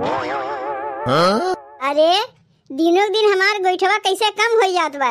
हाँ? अरे दिनों दिन हमार गोईठवा कैसे कम हो जात बा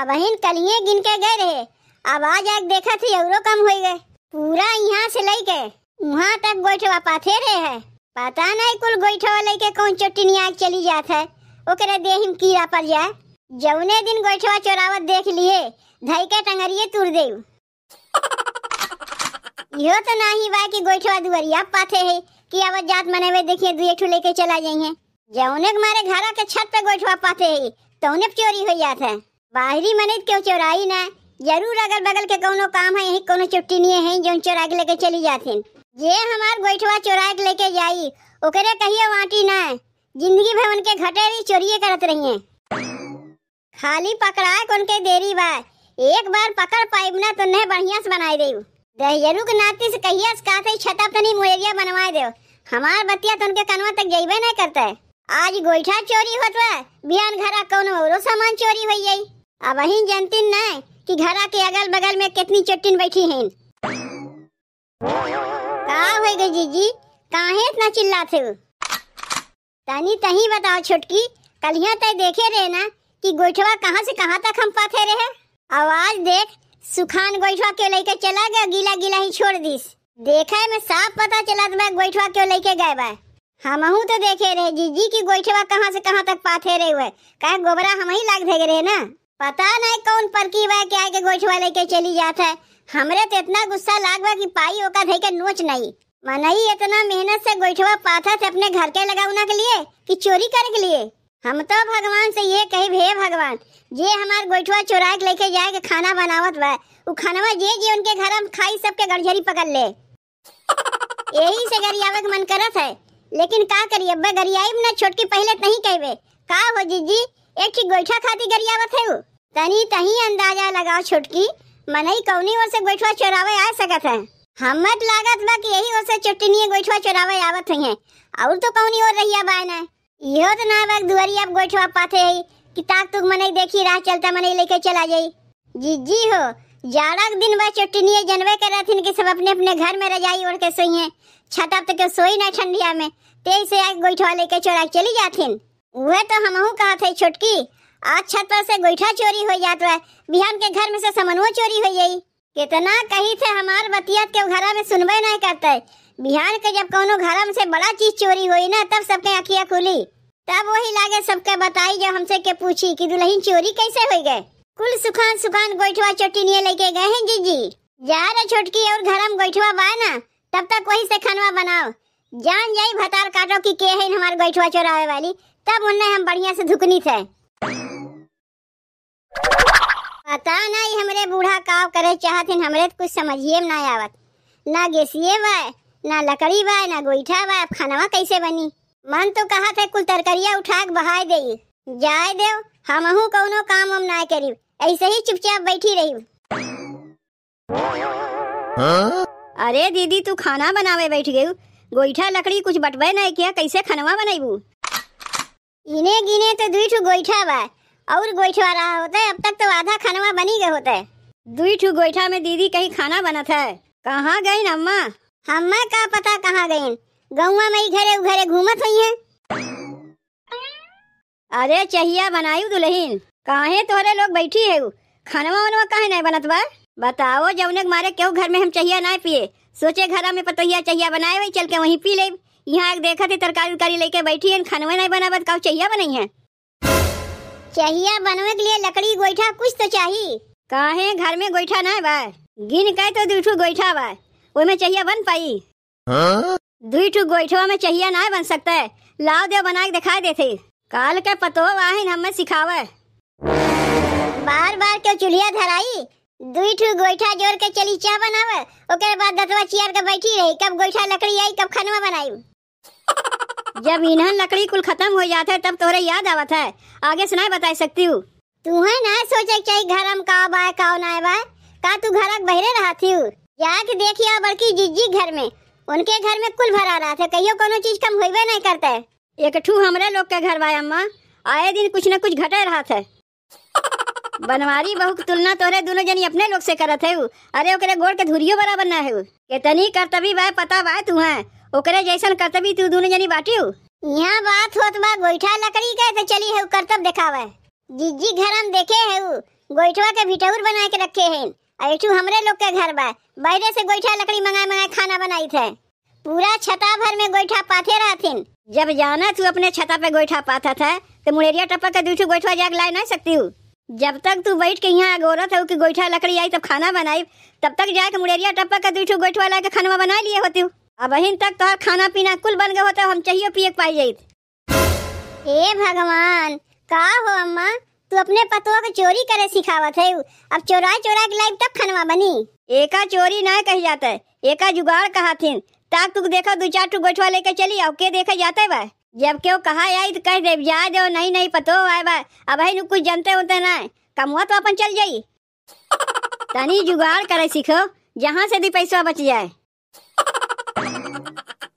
अब अहिन कलिए गिन के गए रहे अब आज एक देखा थी और कम हो गए पूरा यहाँ से लई के वहाँ तक गोईठवा पाथे रहे है पता नहीं कुल गोईठवा लेके कौन चोटी आग चली जात है ओकरे देहिम कीड़ा पर जाए जौने दिन गोईठवा चोरावत देख लिए धई के टंगरिए तुर दे यो तो नहीं बा कि गोईठवा दुवरिया पाथे है कि अब जात मने वे देखिए दुई ठू लेके चला जाइए जौने मारे घर के छत पे गोठवा पाते ही तो उन्हें चोरी हो जात है बाहरी मने क्यों चोराई ना जरूर अगल बगल के कोनो काम है यही कोनो चुट्टी नहीं है जो चोरा के लेके चली जाते ये हमार गोठवा चोरा के लेके जाई ओकरे कहिए वाटी ना जिंदगी भर उनके घटे भी चोरी करत रही है खाली पकड़ाए कौन के देरी बा एक बार पकड़ पाइब ना तो नहीं बढ़िया से बनाई दे दहजरू के नाती से कहिया से छता तनी मुहैया बनवाए दे हमार बतिया तो उनके कनवा तक जइबे नहीं करता है आज गोईठा चोरी होत बा बिहान घरा कौन और सामान चोरी होई है अब अहीं जानती न कि घर के अगल बगल में कितनी चट्टिन बैठी हैं का हो गई जीजी काहे इतना चिल्ला थे तनी तही बताओ छुटकी कलिया तय देखे रहे ना कि गोईठवा कहाँ से कहाँ तक हम पाथे रहे आवाज देख सुखान गोईठवा के लेके चला गया गीला गीला ही छोड़ दीस देखा है मैं साफ पता चला तुम्हें गोइठवा क्यों लेके गए बा हम तो देखे रहे जीजी की गोइठवा कहाँ से कहाँ तक पाथे रहे हुए कहे गोबरा हम ही लाग भेगे रहे ना पता नहीं कौन की वह क्या के गोइठवा लेके चली जाता है हमरे तो इतना गुस्सा लाग की कि पाई ओका धई नोच नहीं मन ही इतना मेहनत से गोइठवा पाथा से अपने घर के लगाउना के लिए कि चोरी करे के लिए हम तो भगवान से ये कही भे भगवान जे हमार गोइठवा चोरा के लेके जाए के खाना बनावत वह उ जे जी उनके घर हम खाई सबके गड़झरी पकड़ ले यही से गरियावे मन करत है लेकिन का करिए अब गरियाई ना छोटकी पहले नहीं कहबे का हो जीजी एक ही गोइठा खाती गरियावत है तनी तही अंदाजा लगाओ छोटकी मनई कौनी ओर से गोइठवा चोरावे आ सकत है हमत लागत बा कि यही ओर से चटनी गोइठवा चोरावे आवत है और तो कौनी ओर रहिया बायना इहो तो ना बाग दुवारी अब गोइठवा पाथे है कि ताक तुक मनई देखी राह चलता मनई लेके चला जाई जीजी हो जाड़ा के दिन वह चुटनिए जनवे कर रहे थे कि सब अपने अपने घर में रजाई ओढ़ के सोई हैं अब तक सोई ना ठंडिया में तेज से आग गोईठवा लेके चोरा चली जाथिन वह तो हम कहा थे छुटकी आज छत पर से गोईठा चोरी हो जात है बिहान के घर में से समनवो चोरी हो गई कितना कही थे हमार बतियात के घर में सुनबे नहीं करते बिहान के जब कोनो घर में से बड़ा चीज चोरी हुई ना तब सबके अखिया खुली तब वही लागे सबके बताई जो हमसे के पूछी कि दुल्हन चोरी कैसे हो गए कुल सुखान सुखान गोइठवा चोटिनिए लेके गए हैं जीजी जा रे छोटकी और घर में गोइठवा बा ना तब तक वही से खानवा बनाओ जान जाई भतार काटो की के है हमार गोइठवा चोरावे वाली तब उन्हें हम बढ़िया से धुकनी थे पता नहीं हमरे बूढ़ा काव करे चाहत हैं हमरे तो कुछ समझिए ना आवत ना गेसिए बा ना लकड़ी बा ना गोईठा बा अब खानवा कैसे बनी मन तो कहा थे कुल तरकरिया उठा के बहाय दे जाए देव हम हूँ कौनो काम हम ना करीब ऐसे ही चुपचाप बैठी रही हाँ? अरे दीदी तू खाना बनावे बैठ गयी गोईठा लकड़ी कुछ बटवे नहीं किया कैसे खनवा बनेबू इने गिने तो दुई गोईठा बा और गोईठवा रहा होता है अब तक तो आधा खानवा बनी गए होता है दुई ठू गोईठा में दीदी कहीं खाना बना था कहाँ गयी अम्मा हम्मा का पता कहाँ गयी गौवा में घरे घरे घूमत हुई है अरे चहिया बनायू दुल्हन काहे तोहरे लोग बैठी है खानवा वानवा काहे नहीं बनत बा बताओ जब उन्हें मारे क्यों घर में हम चाहिए ना पिए सोचे घर में पतोहिया चाहिए बनाए वही चल के वही पी ले यहाँ देखा थे तरकारी उरकारी लेके बैठी है खानवा नहीं बना का चाहिए बनाई है चाहिए बनवे के लिए लकड़ी गोईठा कुछ तो चाहिए काहे घर में गोईठा ना बा गिन कहे तो दूठू गोईठा बा वो में चाहिए बन पाई दूठू गोईठवा में चाहिए ना बन सकता है लाओ दे बना के दिखा देते काल के पतो वाहिन हमें सिखावा बार बार क्यों चुलिया धराई दुई ठू गोईठा जोर के चली चाह बनावे ओकरे बाद दतवा चियार के बैठी रही कब गोईठा लकड़ी आई कब खनवा बनाई जब इन्हन लकड़ी कुल खत्म हो जात है तब तोरे याद आवत है आगे सुनाए बता सकती हूँ तू है ना सोचे चाहिए घर हम का बाय का ना बाय का तू घर बहरे रहा थी जाके देखिया बड़की जीजी घर में उनके घर में कुल भरा रहा था कहियो कोनो चीज कम होइबे नहीं करते एक ठू हमरे लोग के घर बा अम्मा आए दिन कुछ न कुछ घटे रहा था बनवारी बहु की तुलना तोरे दोनों जनी अपने लोग से करत है अरे ओकरे गोड़ के धुरियो बराबर ना है केतनी कर्तव्य बा पता बा तू है ओकरे जैसन कर्तव्य तू दोनों जनी बाटी यहाँ बात होत बा गोईठा लकड़ी का तो चली है करतब दिखावे जिज्जी घर हम देखे है गोईठवा के भिटौर बना के रखे है अठू हमरे लोग के घर बा बाहर से गोईठा लकड़ी मंगा मंगा खाना बनाई थे पूरा छता भर में गोईठा पाथे रहथिन जब जाना तू अपने छता पे गोईठा पाता था तो मुड़ेरिया टपक के दूठू गोईठवा जाग लाए नहीं सकती हूँ जब तक तू बैठ के यहाँ गोरत था कि गोईठा लकड़ी आई तब खाना बनाई तब तक जाए मुड़ेरिया टप्पा का दूठो गोईठवा ला के खाना बना लिए होती हूँ अब अहिन तक तो खाना पीना कुल बन गए होता हम चाहिए पिए पाई जाई हे भगवान का हो अम्मा तू अपने पतुआ को चोरी करे सिखावत है अब चोरा चोरा के लाइफ तब खनवा बनी एका चोरी ना कही जाता है एका जुगाड़ कहा थी ताक तू देखा दो चार गोठवा लेकर चली आओ के देखा जाता है भाई जब क्यों कहा आई तो कह दे जा जो नहीं नहीं पतो आए बा अब है कुछ जानते होते ना कम हुआ तो अपन चल जाई तनी जुगाड़ करे सीखो जहाँ से दी पैसा बच जाए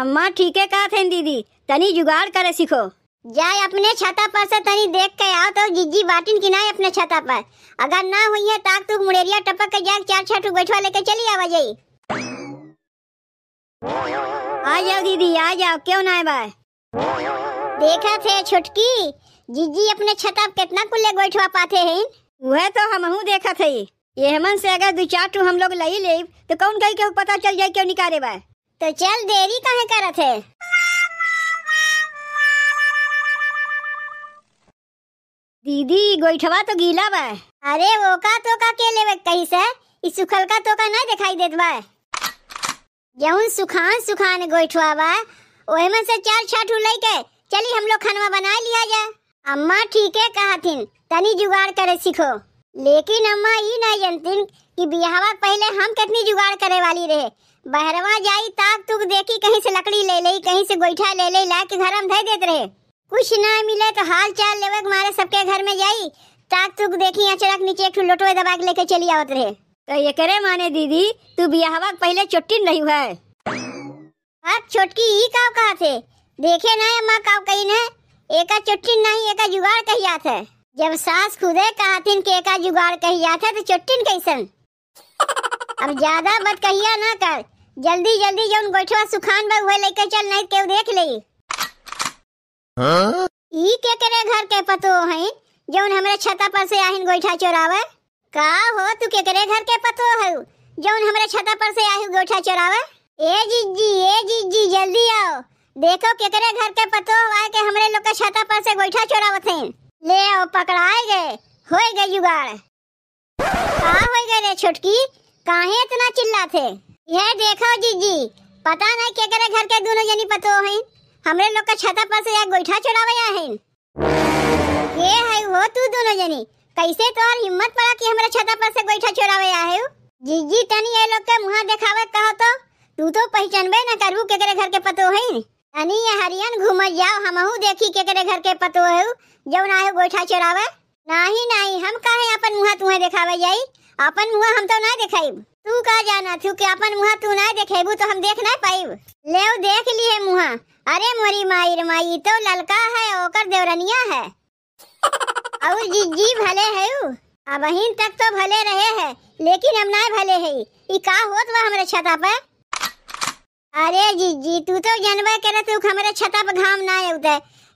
अम्मा ठीक है कहा थे दीदी तनी जुगाड़ करे सीखो जाए अपने छाता पर से तनी देख के आओ तो जिज्जी बाटिन की ना अपने छाता पर अगर ना हुई है ताक तू मुड़ेरिया टपक के जाग चार छठ बैठवा लेके चली आवा जाई आ जाओ दीदी आ जाओ क्यों ना आए भाई देखा थे छुटकी जीजी अपने छत आप कितना कुल्ले गोठवा पाते हैं वह तो हमहू देखा थे ये हमन से अगर दो चार टू हम लोग लई ले तो कौन कही क्यों पता चल जाए क्यों निकाले बाय तो चल देरी कहे कर थे दीदी गोठवा तो गीला बाय अरे वो का तो का के लेवे कहीं से इस सुखल का तो का नहीं दिखाई देत बाय जौन सुखान सुखान गोठवा बाय ओहे में से चार छठ ले के चली हम लोग खानवा बना लिया जाए अम्मा ठीक है कहा थी तनी जुगाड़ करे सीखो लेकिन अम्मा ये ना जनतीन कि बिहावा पहले हम कितनी जुगाड़ करे वाली रहे बहरवा जाई ताक तुक देखी कहीं से लकड़ी ले ले कहीं से गोईठा ले ले ला के घर में धर देते रहे कुछ ना मिले तो हाल चाल लेवे मारे सबके घर में जाई ताक तुक देखी अचरक नीचे एक लोटो दबा के लेके चली आवत रहे तो ये करे माने दीदी तू बिहावा पहले चुट्टी नहीं हुआ आप हाँ, छोटकी ही काव कहा थे देखे ना ये माँ काव कहीं ने एका चुट्टी नहीं एका जुगाड़ कहिया आता जब सास खुदे कहा कहतिन के एका जुगाड़ कहिया था तो चुट्टीन कैसन अब ज्यादा बात कहिया ना कर जल्दी जल्दी जौन गोठवा सुखान बग होए लेके चल नहीं के देख ले हां ई के करे घर के पतो है जौन हमरे छता पर से आहिन गोठा चोरावे का हो तू के करे घर के पतो है जौन हमरे छता पर से आहिन गोठा चोरावे ए जीजी ए जीजी जल्दी आओ देखो कितने घर के पतो आए के हमरे लोग का छाता पर से गोइठा चोरावत हैं ले आओ पकड़ाए गए हो गए जुगाड़ का हो गए रे छुटकी काहे इतना चिल्ला थे यह देखो जीजी पता नहीं केकरे घर के दोनों जनी पतो हैं हमरे लोग का छाता पर से एक गोइठा चोरावे आए हैं ये है वो तू दोनों जनी कैसे तो और हिम्मत पड़ा कि हमरे छाता पर से गोइठा चोरावे आए हो जीजी तनी ये लोग के मुंह दिखावे कहो तो तू तो पहचानबे न करबू केकरे घर के पतो है तनी हरियन घूम जाओ हमहू देखी केकरे घर के पतो है जौन आयो गोठा चरावे नहीं नहीं हम काहे अपन मुहा तुहे देखावे जाई अपन मुहा हम तो ना देखाइब तू का जाना थू के अपन मुहा तू ना देखेबू तो हम देख ना पाइब लेव देख लिए मुहा अरे मोरी माई रे माई तो ललका है ओकर देवरनिया है और जी जी भले है अब तक तो भले रहे है लेकिन हम ना भले है ई का होत वा हमरे छाता पर अरे जीजी तू तो जानवर करे तू हमारे छता पर घाम ना आए उते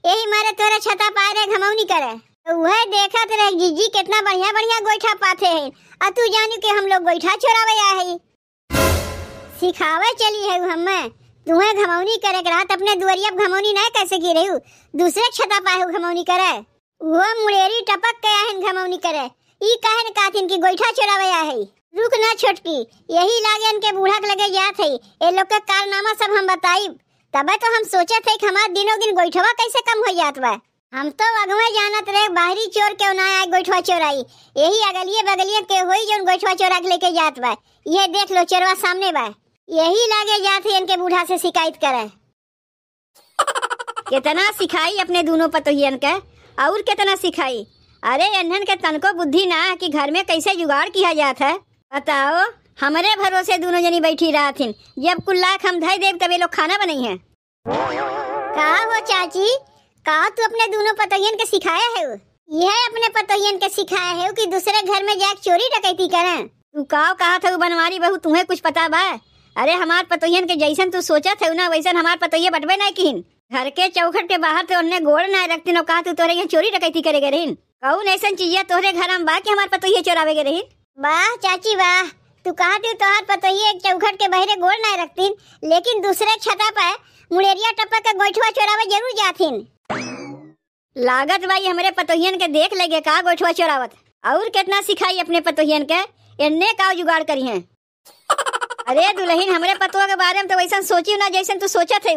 यही मारे तोरे छता घमाऊ नहीं करे तो वह देखा तेरे जीजी कितना बढ़िया बढ़िया गोईठा पाथे हैं और तू जानी के हम लोग गोईठा छोड़ावे आए हैं सिखावे चली है हम में हम्मे तुहे घमौनी करे के रात अपने दुवरिया घमौनी ना कैसे की रहू दूसरे छता पाहे घमौनी करे वो मुड़ेरी टपक के आहन घमौनी करे ई कहन काथिन की गोईठा छोड़ावे आए हैं रुक ना छोटकी यही लागे इनके बूढ़ा के लगे याद है ये लोग का कारनामा सब हम बताई तब तो हम सोचे थे कि हमारा दिनों दिन गोइठवा कैसे कम हो जात बा हम तो अगवे जानत रहे बाहरी चोर के ना आए गोइठवा चोराई यही अगलिए बगलिए के होई जो गोइठवा चोरा के लेके जात बा ये देख लो चोरवा सामने बा यही लागे जात है इनके बूढ़ा से शिकायत करे कितना सिखाई अपने दोनों पतोहियन के और कितना सिखाई अरे इन्हन के तनको बुद्धि ना कि घर में कैसे जुगाड़ किया जाता है बताओ हमारे भरोसे दोनों जनी बैठी रहा थी जब कुल लाख हम धाई देव तब ये लोग खाना बनी है कहा हो चाची कहा तू अपने दोनों पतोहियन के सिखाया है यह अपने पतोहियन के सिखाया है कि दूसरे घर में जाकर चोरी डकैती करे तू काव कहा था बनवारी बहू तुम्हें कुछ पता बा अरे हमार पतोहियन के जैसन तू सोचा था ना वैसन हमार पतोहिया बटवे न किन घर के चौखट के बाहर तो उन्हें गोड़ ना रखती नो कहा तू तोरे यहाँ चोरी डकैती करेगा रही कहू ऐसा चीजें तोहरे घर हम बाकी हमारे पतोहिया चोरावे गे रही वाह चाची वाह तू कहा तू तोहर पतोही एक चौखट के बहरे गोल ना रखतीन लेकिन दूसरे छता पर मुड़ेरिया टप्पा के गोठवा चोरावा जरूर जाथिन लागत भाई हमारे पतोहियन के देख लेगे कहा गोठवा चोरावत और कितना सिखाई अपने पतोहियन के इन्ने का जुगाड़ करी है अरे दुल्हन हमारे पतोह के बारे में तो वैसा सोची ना जैसे तू सोचा थे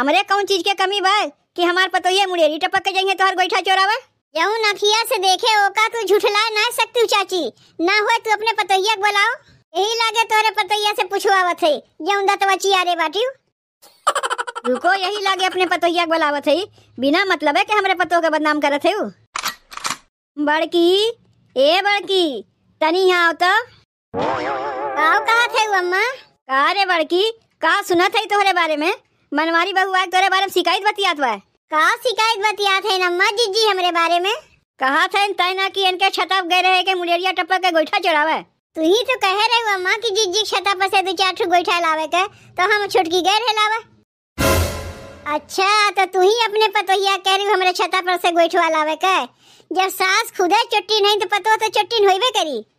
हमारे कौन चीज के कमी बा कि हमारे पतोहिया मुड़ेरी टपक के जाइए तुहार गोठा चोरावा यहू नखिया से देखे ओका तू झूठला ना सकती चाची ना हो तू अपने पतैया को बुलाओ यही लागे तोरे पतैया से पूछवावत है जहून दतवा आ रे बाटियो रुको यही लागे अपने पतैया को बोलावत है बिना मतलब है कि हमरे पतो का बदनाम करत है बड़की ए बड़की तनी यहाँ तो आओ कहा थे अम्मा का रे बड़की का सुनत है तोहरे बारे में मनवारी बहुआ तोरे बारे में शिकायत बतियात हुआ है का शिकायत बतिया थे है मजी जी हमारे बारे में कहा था इन तैना की इनके छतप गए रहे के मुलेरिया टपक के गोईठा चढ़ावे तू ही तो कह रहे हो अम्मा की जीजी जी छतप से दो चार ठो गोईठा लावे के तो हम छुटकी गए रहे लावे अच्छा तो तू ही अपने पतोहिया कह रही हो हमरे छता पर से गोईठवा लावे के जब सास खुदे चुट्टी नहीं तो पतो तो चुट्टी होइबे करी